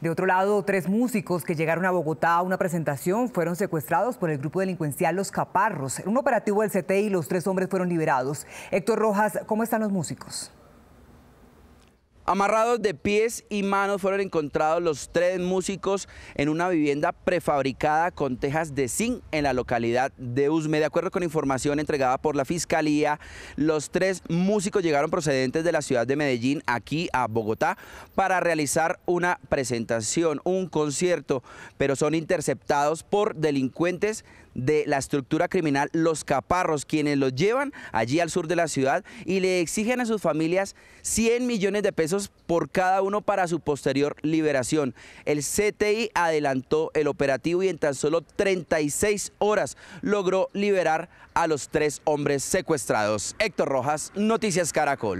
De otro lado, tres músicos que llegaron a Bogotá a una presentación fueron secuestrados por el grupo delincuencial Los Caparros. En un operativo del CTI, los tres hombres fueron liberados. Héctor Rojas, ¿cómo están los músicos? Amarrados de pies y manos fueron encontrados los tres músicos en una vivienda prefabricada con tejas de zinc en la localidad de Usme. De acuerdo con información entregada por la Fiscalía, los tres músicos llegaron procedentes de la ciudad de Medellín aquí a Bogotá para realizar una presentación, un concierto, pero son interceptados por delincuentes de la estructura criminal Los Caparros, quienes los llevan allí al sur de la ciudad y le exigen a sus familias 100 millones de pesos por cada uno para su posterior liberación. El CTI adelantó el operativo y en tan solo 36 horas logró liberar a los tres hombres secuestrados. Héctor Rojas, Noticias Caracol.